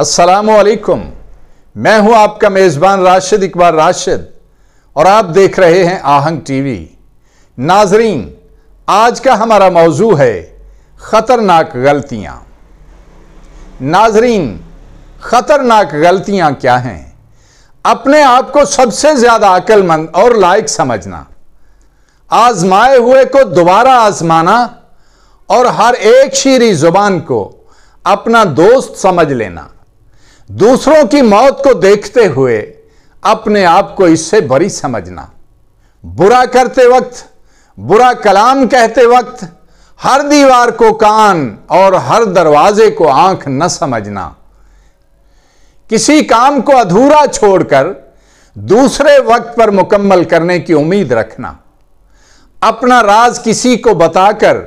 असलकुम मैं हूं आपका मेज़बान राशिद इकबाल राशिद और आप देख रहे हैं आहंग टीवी नाजरीन आज का हमारा मौजू है ख़तरनाक गलतियां नाजरीन ख़तरनाक गलतियां क्या हैं अपने आप को सबसे ज़्यादा अक्लमंद और लायक समझना आजमाए हुए को दोबारा आजमाना और हर एक शीरी ज़ुबान को अपना दोस्त समझ लेना दूसरों की मौत को देखते हुए अपने आप को इससे बड़ी समझना बुरा करते वक्त बुरा कलाम कहते वक्त हर दीवार को कान और हर दरवाजे को आंख न समझना किसी काम को अधूरा छोड़कर दूसरे वक्त पर मुकम्मल करने की उम्मीद रखना अपना राज किसी को बताकर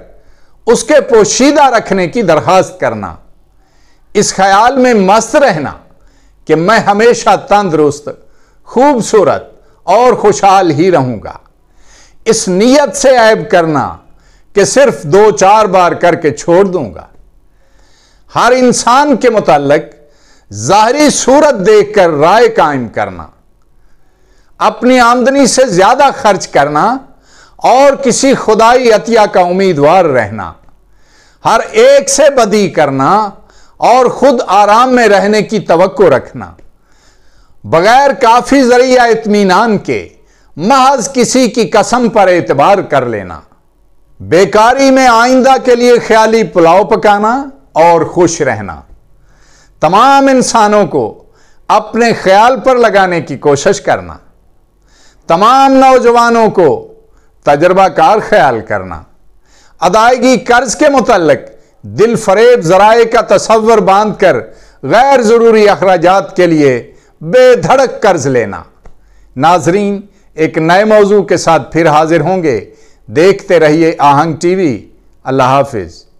उसके पोशीदा रखने की दरखास्त करना इस ख्याल में मस्त रहना कि मैं हमेशा तंदुरुस्त खूबसूरत और खुशहाल ही रहूंगा इस नीयत से ऐब करना कि सिर्फ दो चार बार करके छोड़ दूंगा हर इंसान के मुतालक जाहरी सूरत देखकर राय कायम करना अपनी आमदनी से ज्यादा खर्च करना और किसी खुदाई अतिया का उम्मीदवार रहना हर एक से बदी करना और खुद आराम में रहने की तवक्को रखना बगैर काफी जरिया इतमान के महज किसी की कसम पर एतबार कर लेना बेकारी में आइंदा के लिए ख्याली पुलाव पकाना और खुश रहना तमाम इंसानों को अपने ख्याल पर लगाने की कोशिश करना तमाम नौजवानों को तजर्बाकार ख्याल करना अदायगी कर्ज के मुतलक दिल फरेब जराए का तस्वर बांध कर गैर ज़रूरी अखराज के लिए बेधड़क कर्ज लेना नाजरीन एक नए मौजू के साथ फिर हाजिर होंगे देखते रहिए आहंग टीवी अल्लाह हाफिज़